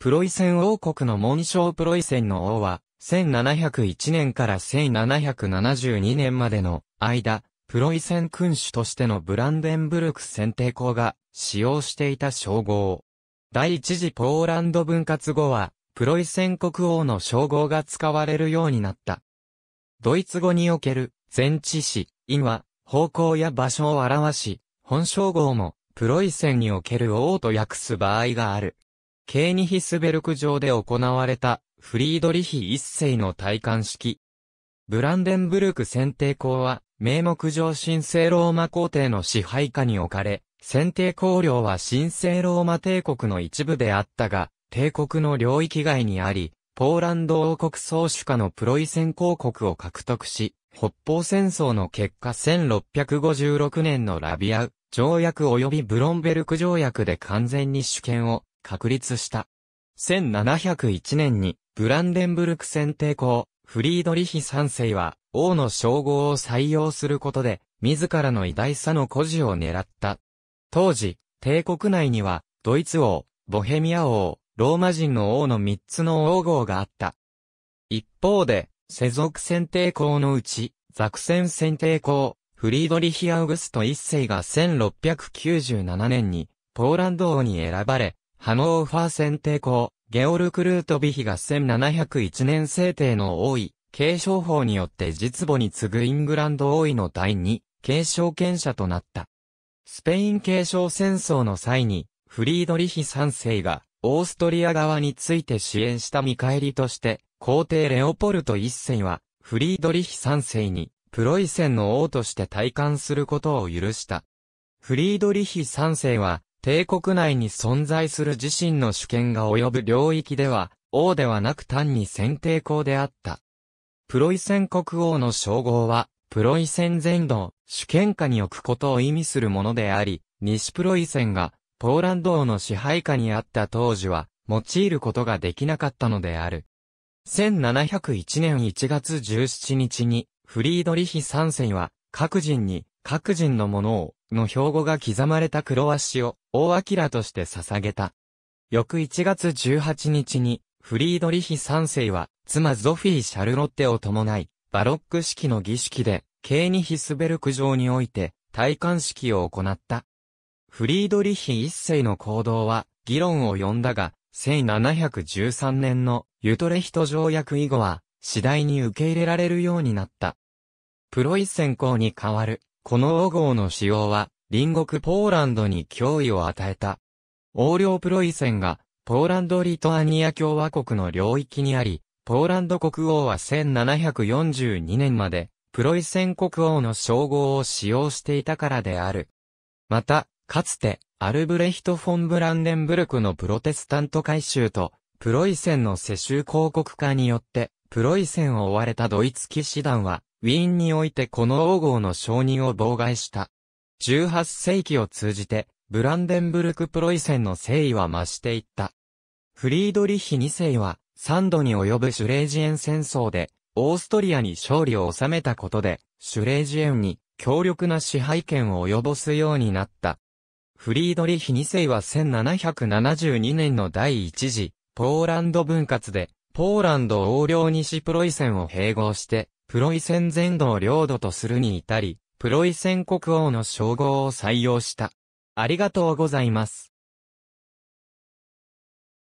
プロイセン王国の紋章プロイセンの王は、1701年から1772年までの間、プロイセン君主としてのブランデンブルク選定校が使用していた称号。第一次ポーランド分割後は、プロイセン国王の称号が使われるようになった。ドイツ語における前置詞、因は、方向や場所を表し、本称号も、プロイセンにおける王と訳す場合がある。ケーニヒスベルク上で行われたフリードリヒ一世の戴冠式。ブランデンブルク選定校は名目上神聖ローマ皇帝の支配下に置かれ、選定公領は神聖ローマ帝国の一部であったが、帝国の領域外にあり、ポーランド王国総主下のプロイセン公国を獲得し、北方戦争の結果1656年のラビアウ条約及びブロンベルク条約で完全に主権を確立した。1701年に、ブランデンブルク選定校、フリードリヒ三世は、王の称号を採用することで、自らの偉大さの孤児を狙った。当時、帝国内には、ドイツ王、ボヘミア王、ローマ人の王の三つの王号があった。一方で、世俗選定校のうち、ザクセン選定校、フリードリヒ・アウグスト一世が1697年に、ポーランド王に選ばれ、ハノーファー選定校、ゲオルク・ルートビヒが1701年制定の王位、継承法によって実母に次ぐイングランド王位の第二、継承権者となった。スペイン継承戦争の際に、フリードリヒ3世が、オーストリア側について支援した見返りとして、皇帝レオポルト1世は、フリードリヒ3世に、プロイセンの王として退官することを許した。フリードリヒ3世は、帝国内に存在する自身の主権が及ぶ領域では、王ではなく単に選定公であった。プロイセン国王の称号は、プロイセン全土、主権下に置くことを意味するものであり、西プロイセンが、ポーランド王の支配下にあった当時は、用いることができなかったのである。1701年1月17日に、フリードリヒ3世は、各人に、各人のものを、の標語が刻まれた黒足を、大明として捧げた。翌1月18日に、フリードリヒ三世は、妻ゾフィー・シャルロッテを伴い、バロック式の儀式で、ケーニヒスベルク城において、戴冠式を行った。フリードリヒ一世の行動は、議論を呼んだが、1713年のユトレヒト条約以後は、次第に受け入れられるようになった。プロイセン公に代わるこの王号の使用は、隣国ポーランドに脅威を与えた。横領プロイセンが、ポーランド・リトアニア共和国の領域にあり、ポーランド国王は1742年まで、プロイセン国王の称号を使用していたからである。また、かつて、アルブレヒト・フォン・ブランデンブルクのプロテスタント改修と、プロイセンの世襲広告化によって、プロイセンを追われたドイツ騎士団は、ウィーンにおいてこの王号の承認を妨害した。18世紀を通じて、ブランデンブルク・プロイセンの誠意は増していった。フリードリッヒ2世は、3度に及ぶシュレージエン戦争で、オーストリアに勝利を収めたことで、シュレージエンに強力な支配権を及ぼすようになった。フリードリッヒ2世は1772年の第一次、ポーランド分割で、ポーランド横領西プロイセンを併合して、プロイセン全土を領土とするに至り、プロイセン国王の称号を採用した。ありがとうございます。